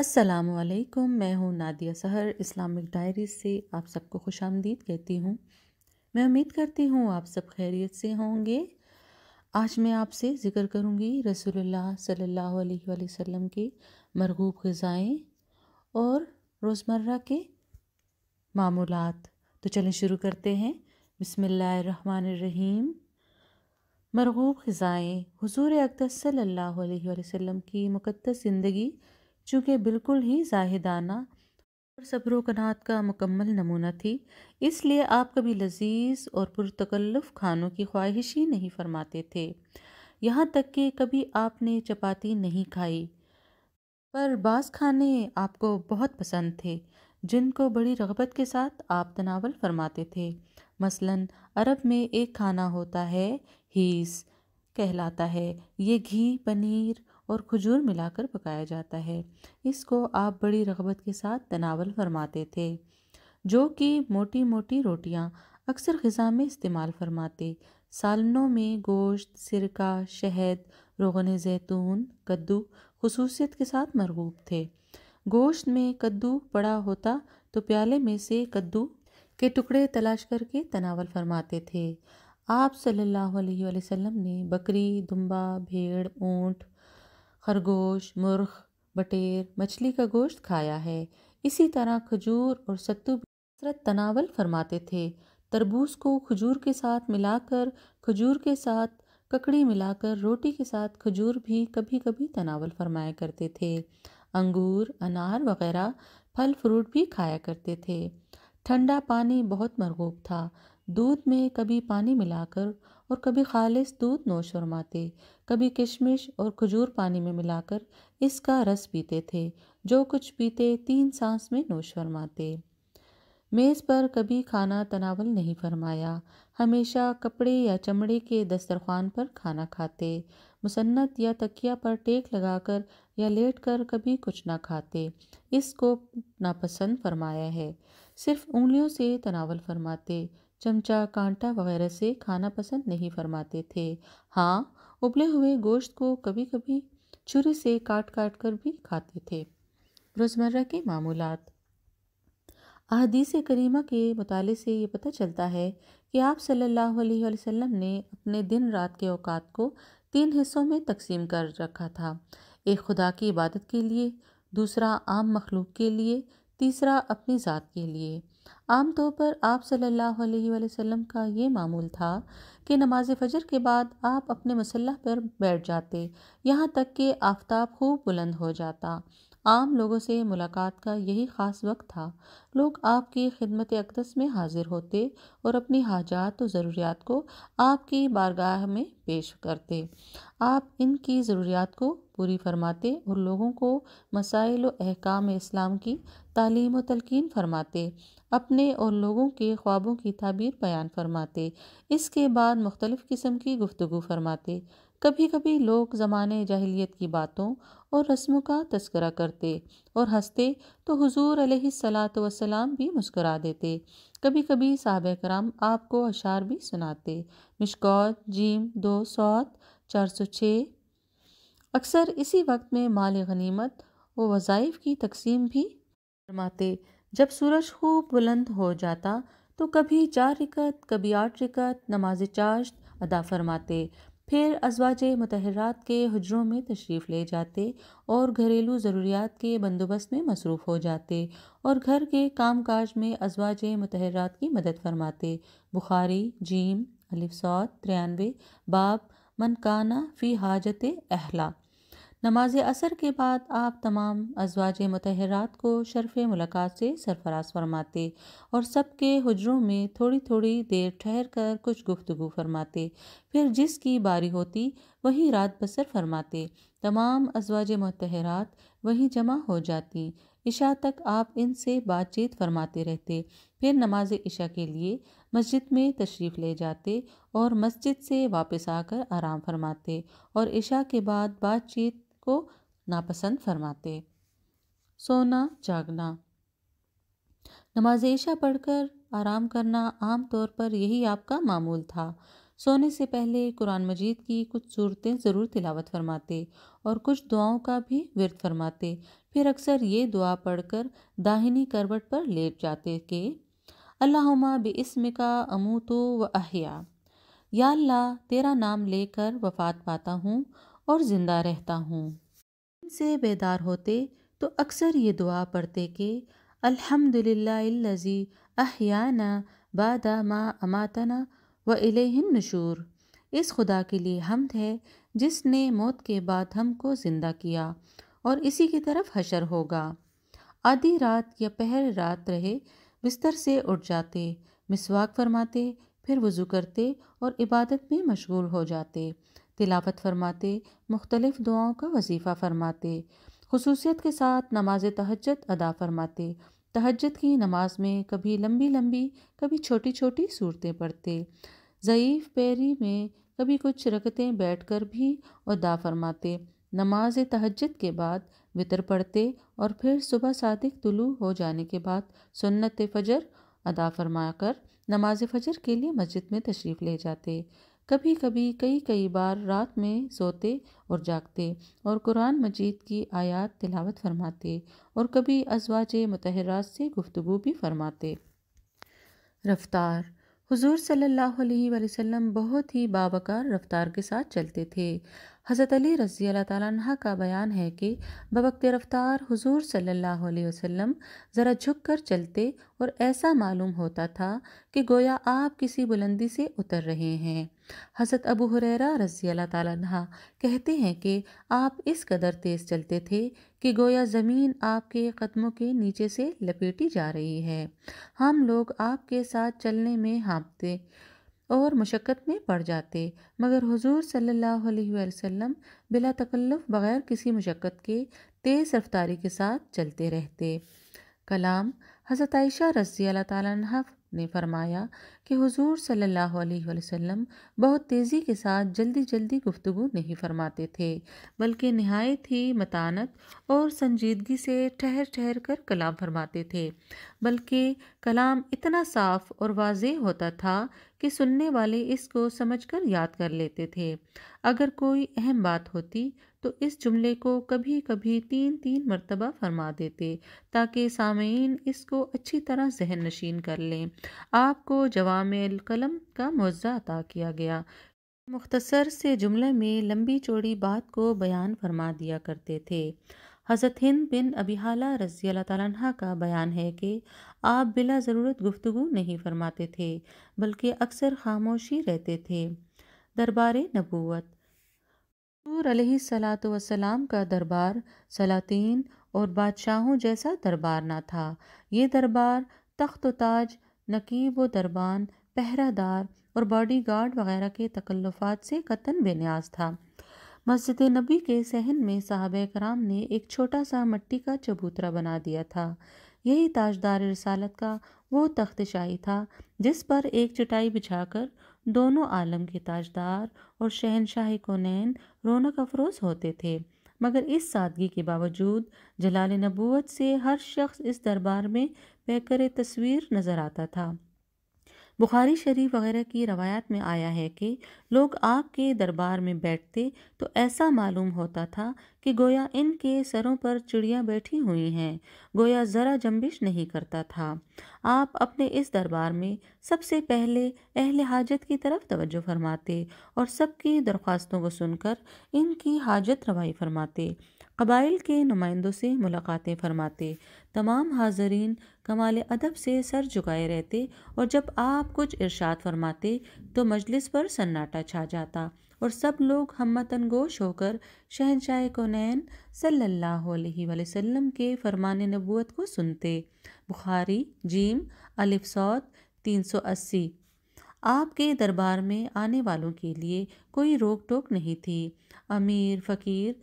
असलकुम मैं हूँ नादिया सहर इस्लामिक डायरी से आप सबको खुश आमदीद कहती हूँ मैं उम्मीद करती हूँ आप सब खैरियत से होंगे आज मैं आपसे ज़िक्र करूँगी रसोल्ला सल्लल्लाहु अलैहि वसल्लम मरगूब गज़ाएँ और रोज़मर्रा के मामूलत तो चलें शुरू करते हैं बिसमीम मरगूब ग़ज़ाएँ हजूर अकदर सल्लल्लाहु अलैहि की मुक़दस ज़िंदगी चूँकि बिल्कुल ही जाहिदाना और कनात का मुकम्मल नमूना थी इसलिए आप कभी लजीज और पुरतकल्लफ खानों की ख्वाहिश ही नहीं फरमाते थे यहाँ तक कि कभी आपने चपाती नहीं खाई पर बास खाने आपको बहुत पसंद थे जिनको बड़ी रगबत के साथ आप तनावल फरमाते थे मसलन अरब में एक खाना होता है हीस कहलाता है ये घी पनीर और खजूर मिलाकर पकाया जाता है इसको आप बड़ी रगबत के साथ तनावल फरमाते थे जो कि मोटी मोटी रोटियां अक्सर ख़ज़ा में इस्तेमाल फरमाते सालनों में गोश्त सिरका शहद रोगन जैतून कद्दू खसूसियत के साथ मरगूब थे गोश्त में कद्दू पड़ा होता तो प्याले में से कद्दू के टुकड़े तलाश करके तनावल फरमाते थे आप सल्लल्लाहु अलैहि वसल्लम ने बकरी दुम्बा भेड़ ऊँट खरगोश मुर्ख बटेर मछली का गोश्त खाया है इसी तरह खजूर और सत्तू कसरत तनावल फरमाते थे तरबूज को खजूर के साथ मिलाकर खजूर के साथ ककड़ी मिलाकर रोटी के साथ खजूर भी कभी कभी तनावल फरमाया करते थे अंगूर अनार वगैरह फल फ्रूट भी खाया करते थे ठंडा पानी बहुत मरगूब था दूध में कभी पानी मिलाकर और कभी खालिश दूध नोश फरमाते कभी किशमिश और खजूर पानी में मिलाकर इसका रस पीते थे जो कुछ पीते तीन सांस में नोश फरमाते मेज़ पर कभी खाना तनावल नहीं फरमाया हमेशा कपड़े या चमड़े के दस्तरखान पर खाना खाते मुसन्नत या तकिया पर टेक लगाकर या लेट कर कभी कुछ ना खाते इसको नापसंद फरमाया है सिर्फ उंगलियों से तनावल फरमाते चमचा कांटा वगैरह से खाना पसंद नहीं फरमाते थे हाँ उबले हुए गोश्त को कभी कभी छुरी से काट काट कर भी खाते थे रोज़मर्रा के मामूल अहदीस करीमा के मुताले से ये पता चलता है कि आप सल्लल्लाहु अलैहि वसल्लम ने अपने दिन रात के औकात को तीन हिस्सों में तकसीम कर रखा था एक खुदा की इबादत के लिए दूसरा आम मखलूक के लिए तीसरा अपनी ज़ात के लिए आम तौर पर आप सल्लल्लाहु अलैहि वसल्लम का ये मामूल था कि नमाज फजर के बाद आप अपने मसल्ला पर बैठ जाते यहाँ तक कि आफ्ताब खूब बुलंद हो जाता आम लोगों से मुलाकात का यही ख़ास वक्त था लोग आपकी खिदमत अकदस में हाजिर होते और अपनी हाजात और ज़रूरियात को आपकी बारगाह में पेश करते आप इनकी ज़रूरियात को पूरी फरमाते और लोगों को मसाइल अहकाम इस्लाम की तालीम व तलकिन फरमाते अपने और लोगों के ख्वाबों की ताबीर बयान फरमाते इसके बाद मुख्तलिफ़ किस्म की गुफ्तु फरमाते कभी कभी लोग ज़माने जहलीत की बातों और रस्मों का तस्करा करते और हंसते तो हुजूर सलात वसलाम भी मुस्करा देते कभी कभी साहब कराम आपको अशार भी सुनाते मिशकौत जीम दो सौत चार सौ छः अक्सर इसी वक्त में माल गनीमत व वज़ाइफ की तकसीम भी फरमाते जब सूरज खूब बुलंद हो जाता तो कभी चार रिकत कभी आठ रिकत नमाज चाश्त अदा फरमाते फिर अजवाज मतहरात के हजरों में तशरीफ़ ले जाते और घरेलू ज़रूरियात के बंदोबस्त में मसरूफ़ हो जाते और घर के काम काज में अजवाज मतहरात की मदद फरमाते बुखारी जीम अलिफ सौ तिरानवे बाब मनकाना फ़ी हाजत अहला नमाज असर के बाद आप तमाम अजवाज मतहरात को शरफ़ मुलाकात से सरफराज फरमाते और सबके हजरों में थोड़ी थोड़ी देर ठहर कर कुछ गुफ्तु फरमाते फिर जिसकी बारी होती वहीं रात बसर फरमाते तमाम अजवाज मतहरात वहीं जमा हो जाती इशा तक आप इनसे बातचीत फरमाते रहते फिर नमाज इशा के लिए मस्जिद में तशरीफ़ ले जाते और मस्जिद से वापस आकर आराम फरमाते और इशा के बाद बातचीत को नापसंद फरमाते सोना जागना नमाज ईशा पढ़कर आराम करना आम तौर पर यही आपका मामूल था सोने से पहले कुरान मजीद की कुछ सूरतें ज़रूर तिलावत फरमाते और कुछ दुआओं का भी विरत फरमाते फिर अक्सर ये दुआ पढ़कर दाहिनी करवट पर लेट जाते के अल्लाहुमा बिस्म का अमू तो व अहिया या अल्लाह तेरा नाम लेकर वफ़ात पाता हूँ और ज़िंदा रहता हूँ इनसे बेदार होते तो अक्सर ये दुआ पढ़ते कि अल्हम्दुलिल्लाहिल्लज़ी अहयाना बादा मा अमातना व इलेहिन नशूर इस खुदा के लिए हमद है जिसने मौत के बाद हमको ज़िंदा किया और इसी की तरफ हशर होगा आधी रात या पहर रात रहे बिस्तर से उठ जाते मिसवाक फरमाते फिर वज़ू करते और इबादत में मशगूल हो जाते तिलावत फरमाते मुख्तलिफ़ दुआओं का वजीफ़ा फरमाते खसूसियत के साथ नमाज तहजद अदा फरमाते तहजद की नमाज में कभी लंबी लंबी कभी छोटी छोटी सूरतें पढ़ते ज़यीफ़ पैरी में कभी कुछ रकतें बैठ कर भी अदा फरमाते नमाज तहजद के बाद वितर पढ़ते और फिर सुबह सादिक तुलू हो जाने के बाद सुन्नत फ़जर अदा फरमा कर नमाज फ़जर के लिए मस्जिद में तशरीफ़ ले जाते कभी कभी कई कई बार रात में सोते और जागते और कुरान मजीद की आयत तिलावत फरमाते और कभी अजवाज मतहरात से गुफ्तु भी फरमाते रफ्तार हुजूर सल्लल्लाहु अलैहि वसल्लम बहुत ही बावकार रफ्तार के साथ चलते थे हज़रत अली रज़ी तह का बयान है कि बबकत रफ़्तार हुजूर सल्लल्लाहु अलैहि वसल्लम ज़रा झुक कर चलते और ऐसा मालूम होता था कि गोया आप किसी बुलंदी से उतर रहे हैं हज़रत अबू हुरैरा रज़ी तह कहते हैं कि आप इस कदर तेज़ चलते थे कि गोया ज़मीन आपके कदमों के नीचे से लपेटी जा रही है हम लोग आपके साथ चलने में हाँपते और मशक्क़त में पड़ जाते मगर हुजूर सल्लल्लाहु अलैहि वसल्लम बिला तकल्लफ बग़ैर किसी मशक्क़त के तेज़ रफ्तारी के साथ चलते रहते कलाम हज़रत आयशा रज़ी अल्लाह ने फरमाया कि हुजूर सल्लल्लाहु अलैहि वसल्लम बहुत तेज़ी के साथ जल्दी जल्दी गुफ्तु नहीं फरमाते थे बल्कि नहायत ही मतानत और संजीदगी से ठहर ठहर कर कलाम फरमाते थे बल्कि कलाम इतना साफ़ और वाज होता था कि सुनने वाले इसको समझकर याद कर लेते थे अगर कोई अहम बात होती तो इस जुमले को कभी कभी तीन तीन मरतबा फरमा देते ताकि सामीन इसको अच्छी तरह जहन नशीन कर लें आपको जवाम कलम का मुआवजा अता किया गया मुख्तसर से जुमले में लंबी चौड़ी बात को बयान फरमा दिया करते थे हज़रत हिंद बिन अबीहाला रज़ी अल्लाह का बयान है कि आप बिला ज़रूरत गुफ्तु नहीं फरमाते थे बल्कि अक्सर खामोशी रहते थे दरबार नबूत हजूर सलात वसलाम का दरबार सलातीन और बादशाहों जैसा दरबार ना था ये दरबार तख्त ताज नकीब व दरबान पहरादार और बॉडी गार्ड वगैरह के तकल्लुफात से कतन बेनियाज था मस्जिद नबी के सहन में साहब कराम ने एक छोटा सा मट्टी का चबूतरा बना दिया था यही ताजदार रसालत का वो तख्त शाही था जिस पर एक चटाई बिछाकर दोनों आलम के ताजदार और शहनशाह कोनैन रौनक अफरोज होते थे मगर इस सादगी के बावजूद जलाल नबूत से हर शख्स इस दरबार में बेकर तस्वीर नज़र आता था बुखारी शरीफ वगैरह की रवायत में आया है कि लोग आपके दरबार में बैठते तो ऐसा मालूम होता था कि गोया इनके सरों पर चिड़िया बैठी हुई हैं गोया ज़रा जंबिश नहीं करता था आप अपने इस दरबार में सबसे पहले अहल हाजत की तरफ तवज्जो फरमाते और सबकी दरख्वास्तों को सुनकर इनकी हाजत रवाई फरमाते कबाइल के नुमाइंदों से मुलाकातें फरमाते तमाम हाजरीन कमाल अदब से सर झुकाए रहते और जब आप कुछ इरशाद फरमाते तो मजलिस पर सन्नाटा छा जाता और सब लोग हमतन गोश होकर शहनशाह कोनैन सल्लल्लाहु अलैहि वसल्लम के फरमान नबूत को सुनते बुखारी जीम अलिफ सौत तीन सौ अस्सी आपके दरबार में आने वालों के लिए कोई रोक टोक नहीं थी अमीर फ़कीर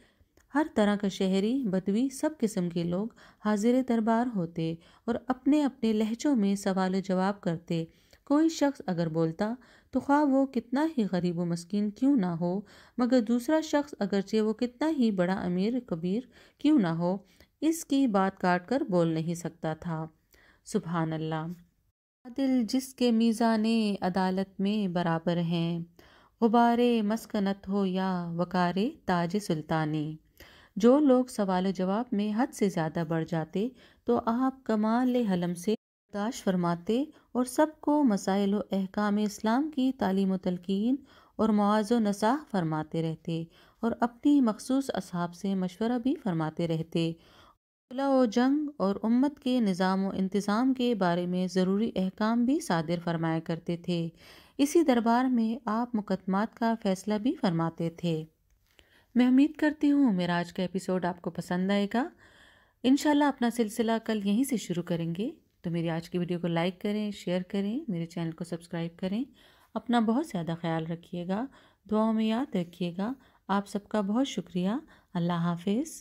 हर तरह के शहरी बदवी सब किस्म के लोग हाजिर दरबार होते और अपने अपने लहजों में सवाल जवाब करते कोई शख्स अगर बोलता तो ख्वाह वो कितना ही गरीब व मस्किन क्यों ना हो मगर दूसरा शख्स अगरचे वो कितना ही बड़ा अमीर कबीर क्यों ना हो इसकी बात काट कर बोल नहीं सकता था सुबहान अल्लाह दिल जिसके ने अदालत में बराबर हैं गुबारे मस्कनत हो या वकारे ताज सुल्तानी जो लोग सवाल जवाब में हद से ज़्यादा बढ़ जाते तो आप कमाल हलम से बर्दाश्त फरमाते और सबको मसाइल अहकाम इस्लाम की तालीम तलकिन और मुआज़ नसाह फरमाते रहते और अपनी मखसूस असहाब से मशवरा भी फरमाते रहते व जंग और उम्मत के निज़ाम व इंतज़ाम के बारे में ज़रूरी अहकाम भी सादिर फरमाया करते थे इसी दरबार में आप मुकदमात का फ़ैसला भी फरमाते थे मैं उम्मीद करती हूँ मेरा आज का एपिसोड आपको पसंद आएगा इन अपना सिलसिला कल यहीं से शुरू करेंगे तो मेरी आज की वीडियो को लाइक करें शेयर करें मेरे चैनल को सब्सक्राइब करें अपना बहुत ज़्यादा ख्याल रखिएगा दुआओं में याद रखिएगा आप सबका बहुत शुक्रिया अल्लाह हाफिज़